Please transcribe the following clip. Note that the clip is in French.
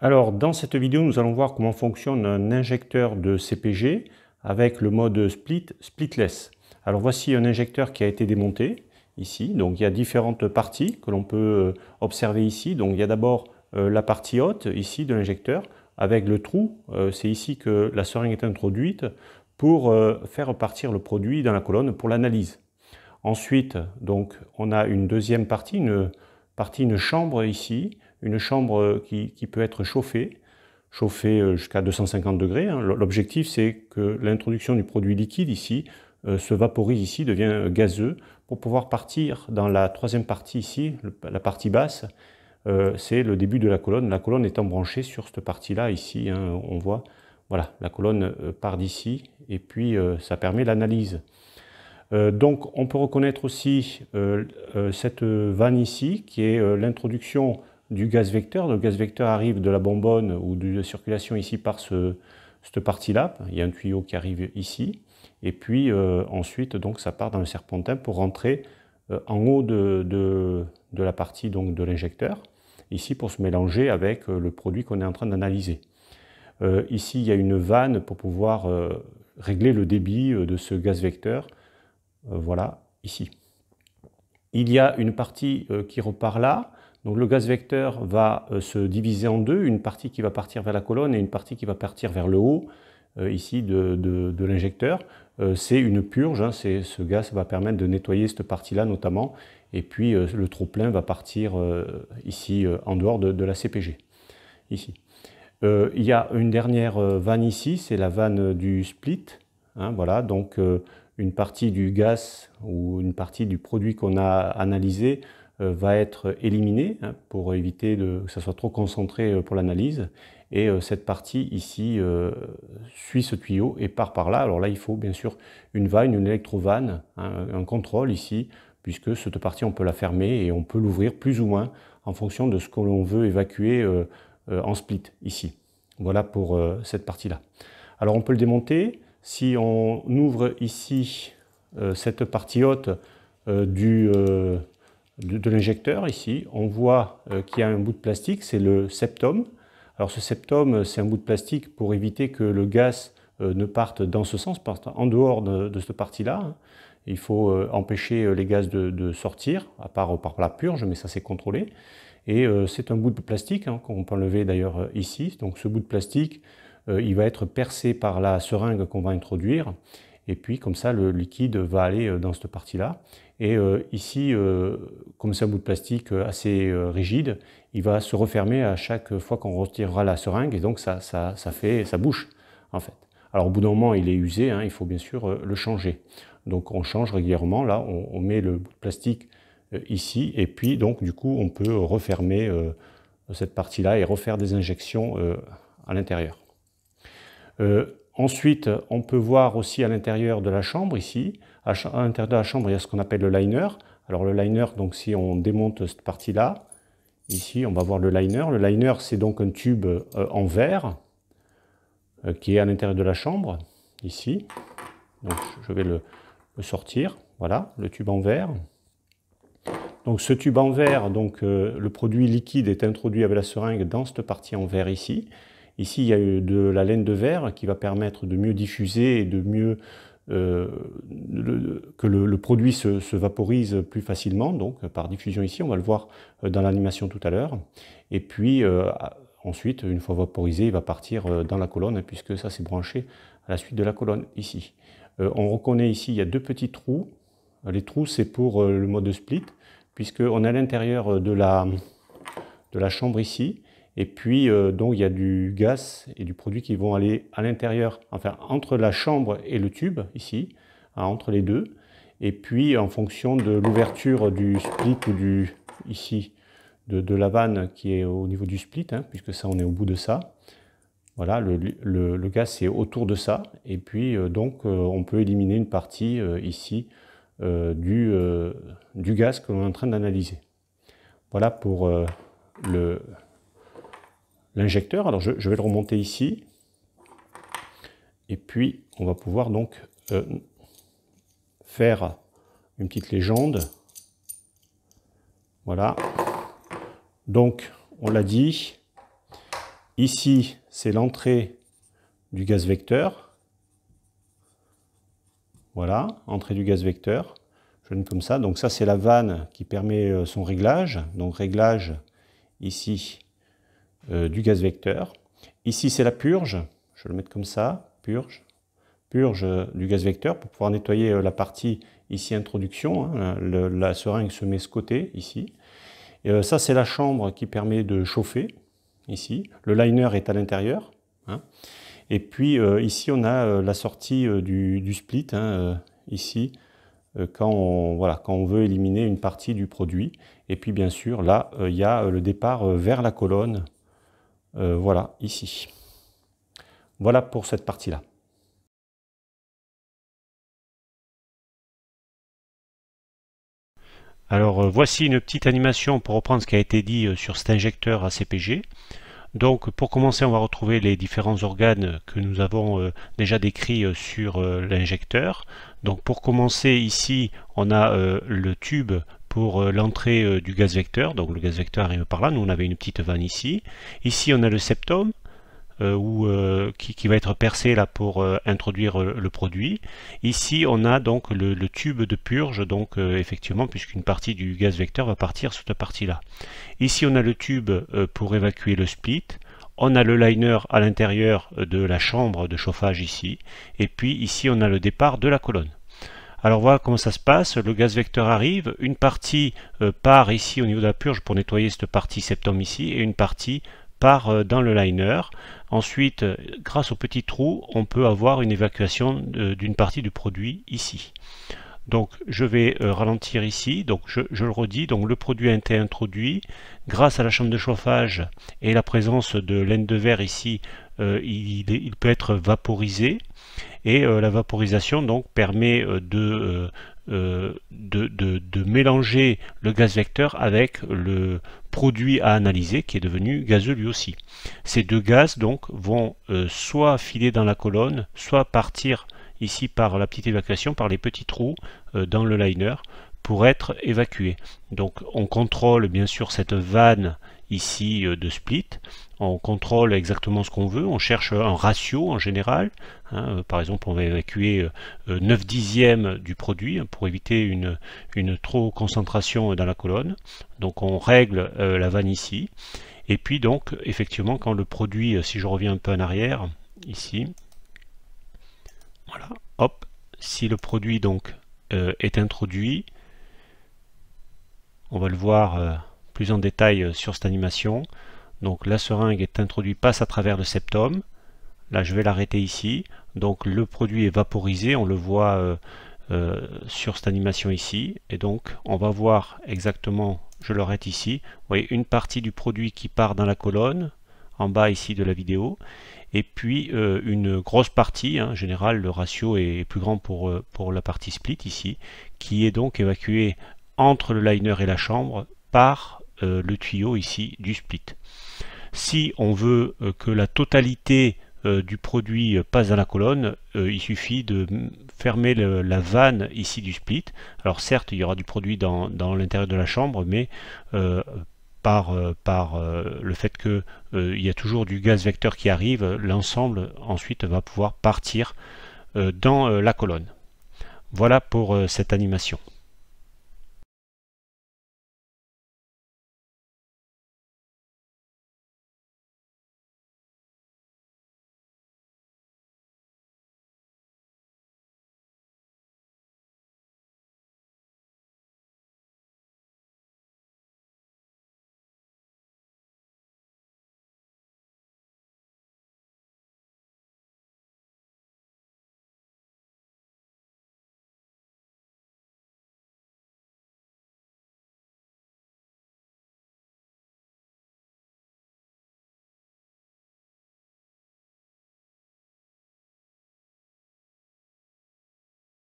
Alors dans cette vidéo, nous allons voir comment fonctionne un injecteur de CPG avec le mode split, splitless. Alors voici un injecteur qui a été démonté ici. Donc il y a différentes parties que l'on peut euh, observer ici. Donc il y a d'abord euh, la partie haute ici de l'injecteur avec le trou. Euh, c'est ici que la seringue est introduite pour faire partir le produit dans la colonne pour l'analyse. Ensuite, donc on a une deuxième partie, une partie, une chambre ici, une chambre euh, qui, peut être chauffée, chauffée euh, jusqu'à 250 degrés. Hein. L'objectif, c'est que l'introduction du produit liquide ici euh, se vaporise ici, devient gazeux, pour pouvoir partir dans la troisième partie ici, la partie basse, c'est le début de la colonne, la colonne étant branchée sur cette partie-là ici, hein, on voit, voilà, la colonne part d'ici, et puis ça permet l'analyse. donc on peut reconnaître aussi cette vanne ici, qui est l'introduction du gaz vecteur. Le gaz vecteur arrive de la bonbonne ou de la circulation ici par ce, cette partie-là. Il y a un tuyau qui arrive ici. Et puis euh, ensuite, donc, ça part dans le serpentin pour rentrer euh, en haut de, de, la partie donc, de l'injecteur, ici pour se mélanger avec euh, le produit qu'on est en train d'analyser. ici, il y a une vanne pour pouvoir régler le débit de ce gaz vecteur. voilà, ici. Il y a une partie qui repart là, donc le gaz vecteur va euh, se diviser en deux, une partie qui va partir vers la colonne et une partie qui va partir vers le haut, euh, ici, de, l'injecteur. Euh, c'est une purge, hein. ce gaz va permettre de nettoyer cette partie-là notamment, et puis le trop-plein va partir ici, en dehors de, la CPG, ici. il y a une dernière vanne ici, c'est la vanne du split. Hein. voilà, donc une partie du gaz ou une partie du produit qu'on a analysé euh, va être éliminé, hein, pour éviter de, que ça soit trop concentré euh, pour l'analyse. Et euh, cette partie ici suit ce tuyau et part par là. Alors là, il faut bien sûr une vanne, une électrovanne, hein, un contrôle ici, puisque cette partie, on peut la fermer et on peut l'ouvrir plus ou moins en fonction de ce que l'on veut évacuer en split ici. Voilà pour cette partie-là. Alors on peut le démonter. Si on ouvre ici cette partie haute du de, l'injecteur ici, on voit euh, qu'il y a un bout de plastique, c'est le septum. Alors ce septum, c'est un bout de plastique pour éviter que le gaz euh, ne parte dans ce sens, en dehors de, cette partie-là. Hein, il faut euh, empêcher les gaz de, sortir, à part par la purge, mais ça c'est contrôlé. Et c'est un bout de plastique hein, qu'on peut enlever d'ailleurs ici. Donc ce bout de plastique, il va être percé par la seringue qu'on va introduire et puis comme ça, le liquide va aller euh, dans cette partie-là. Et euh, ici, euh, comme c'est un bout de plastique assez rigide, il va se refermer à chaque fois qu'on retirera la seringue. Et donc ça, ça, ça fait, ça bouche en fait. Alors au bout d'un moment, il est usé, hein, il faut bien sûr le changer. Donc on change régulièrement. Là, on, met le bout de plastique ici. Et puis donc du coup, on peut refermer cette partie-là et refaire des injections à l'intérieur. Ensuite, on peut voir aussi à l'intérieur de la chambre, ici, à, l'intérieur de la chambre, il y a ce qu'on appelle le liner. Alors le liner, donc si on démonte cette partie-là, ici, on va voir le liner. Le liner, c'est donc un tube euh, en verre euh, qui est à l'intérieur de la chambre, ici. Donc je vais le, sortir, voilà, le tube en verre. Donc ce tube en verre, donc, euh, le produit liquide est introduit avec la seringue dans cette partie en verre ici. Ici, il y a de la laine de verre qui va permettre de mieux diffuser et de mieux euh, que le, produit se, vaporise plus facilement, donc par diffusion ici, on va le voir euh, dans l'animation tout à l'heure. Et puis euh, ensuite, une fois vaporisé, il va partir dans la colonne, puisque ça c'est branché à la suite de la colonne ici. on reconnaît ici, il y a deux petits trous. Les trous, c'est pour le mode split, puisqu'on est à l'intérieur de la chambre ici, et puis, euh, donc, il y a du gaz et du produit qui vont aller à l'intérieur, enfin, entre la chambre et le tube, ici, hein, entre les deux. Et puis, en fonction de l'ouverture du split ou du, ici, de, la vanne qui est au niveau du split, hein, puisque ça, on est au bout de ça. Voilà, le, gaz, est autour de ça. Et puis, euh, donc, euh, on peut éliminer une partie ici du, du, gaz que l'on est en train d'analyser. Voilà pour le l'injecteur. Alors je, vais le remonter ici. Et puis on va pouvoir donc euh, faire une petite légende. Voilà. Donc on l'a dit, ici c'est l'entrée du gaz vecteur. Voilà, entrée du gaz vecteur. Je donne comme ça. Donc ça c'est la vanne qui permet euh, son réglage. Donc réglage ici euh, du gaz vecteur. Ici, c'est la purge. Je vais le mettre comme ça, purge. Purge euh, du gaz vecteur pour pouvoir nettoyer euh, la partie ici introduction. Hein, la seringue se met ce côté, ici. ça, c'est la chambre qui permet de chauffer, ici. Le liner est à l'intérieur. Hein. Et puis ici, on a la sortie du, split, hein, ici, quand on, quand on veut éliminer une partie du produit. Et puis bien sûr, là, il y a le départ vers la colonne, euh, voilà, ici. Voilà pour cette partie-là. Alors euh, voici une petite animation pour reprendre ce qui a été dit euh, sur cet injecteur ACPG. Donc pour commencer on va retrouver les différents organes que nous avons déjà décrits sur l'injecteur. Donc pour commencer ici on a le tube pour euh, l'entrée euh, du gaz vecteur. Donc le gaz vecteur arrive par là. Nous, on avait une petite vanne ici. Ici, on a le septum. Euh, qui, va être percé là pour introduire le produit. Ici, on a donc le tube de purge, donc effectivement, puisqu'une partie du gaz vecteur va partir sur cette partie-là. Ici, on a le tube pour évacuer le split. On a le liner à l'intérieur de la chambre de chauffage ici. Et puis ici, on a le départ de la colonne. Alors voilà comment ça se passe, le gaz vecteur arrive, une partie euh, part ici au niveau de la purge pour nettoyer cette partie septum ici, et une partie part euh, dans le liner. Ensuite, euh, grâce au petit trou, on peut avoir une évacuation d'une partie du produit ici. Donc je vais ralentir ici, donc je, le redis, donc le produit a été introduit grâce à la chambre de chauffage et la présence de laine de verre ici, il, peut être vaporisé et euh, la vaporisation donc permet euh, euh, de, de, mélanger le gaz vecteur avec le produit à analyser qui est devenu gazeux lui aussi. Ces deux gaz donc vont soit filer dans la colonne, soit partir ici par la petite évacuation, par les petits trous dans le liner pour être évacués. Donc on contrôle bien sûr cette vanne ici euh, de split. On contrôle exactement ce qu'on veut, on cherche un ratio en général. Hein, euh, par exemple, on va évacuer 9 euh, dixièmes du produit hein, pour éviter une, trop concentration dans la colonne. Donc on règle la vanne ici. Et puis donc, effectivement, quand le produit, si je reviens un peu en arrière, ici, voilà, hop, si le produit donc est introduit, on va le voir en détail euh, sur cette animation. Donc la seringue est introduite, passe à travers le septum. Là, je vais l'arrêter ici. Donc le produit est vaporisé, on le voit euh, euh, sur cette animation ici. Et donc, on va voir exactement, je l'arrête ici. Vous voyez, une partie du produit qui part dans la colonne, en bas ici de la vidéo. Et puis, une grosse partie, en hein, général, le ratio est plus grand pour, pour la partie split ici, qui est donc évacuée entre le liner et la chambre par euh, le tuyau ici du split. Si on veut euh, que la totalité euh, du produit passe dans la colonne, il suffit de fermer la vanne ici du split. Alors certes, il y aura du produit dans, l'intérieur de la chambre, mais par, par le fait qu'il y a toujours du gaz vecteur qui arrive, l'ensemble ensuite va pouvoir partir dans la colonne. Voilà pour cette animation.